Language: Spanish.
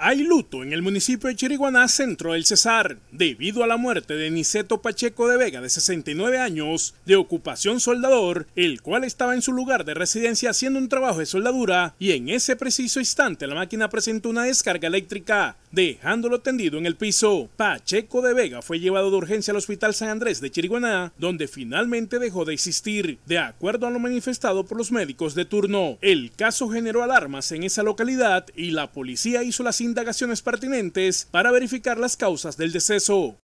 Hay luto en el municipio de Chiriguaná, centro del Cesar, debido a la muerte de Niceto Pacheco de Vega, de 69 años, de ocupación soldador, el cual estaba en su lugar de residencia haciendo un trabajo de soldadura y en ese preciso instante la máquina presentó una descarga eléctrica, dejándolo tendido en el piso. Pacheco de Vega fue llevado de urgencia al Hospital San Andrés de Chiriguaná, donde finalmente dejó de existir, de acuerdo a lo manifestado por los médicos de turno. El caso generó alarmas en esa localidad y la policía hizo las indagaciones pertinentes para verificar las causas del deceso.